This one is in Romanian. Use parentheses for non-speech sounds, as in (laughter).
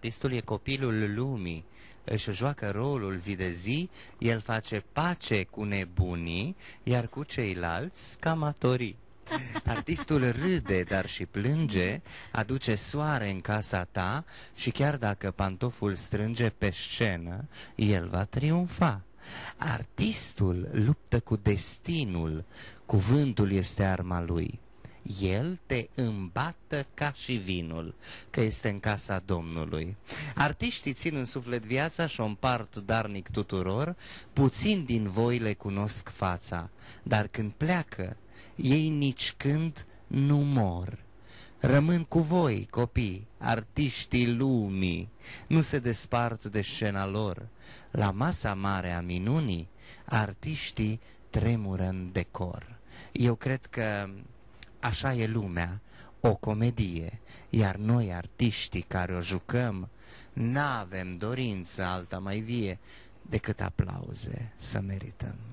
Artistul e copilul lumii, își joacă rolul zi de zi, el face pace cu nebunii, iar cu ceilalți scamatorii. (laughs) Artistul râde, dar și plânge, aduce soare în casa ta și chiar dacă pantoful strânge pe scenă, el va triumfa. Artistul luptă cu destinul, cuvântul este arma lui el te îmbată ca și vinul, că este în casa Domnului. Artiștii țin în suflet viața și o împart darnic tuturor, puțin din voi le cunosc fața, dar când pleacă, ei nici când nu mor. Rămân cu voi, copii, artiștii lumii, nu se despart de scena lor. La masa mare a minunii, artiștii tremură în decor. Eu cred că Așa e lumea, o comedie, iar noi artiștii care o jucăm, n-avem dorință alta mai vie decât aplauze să merităm.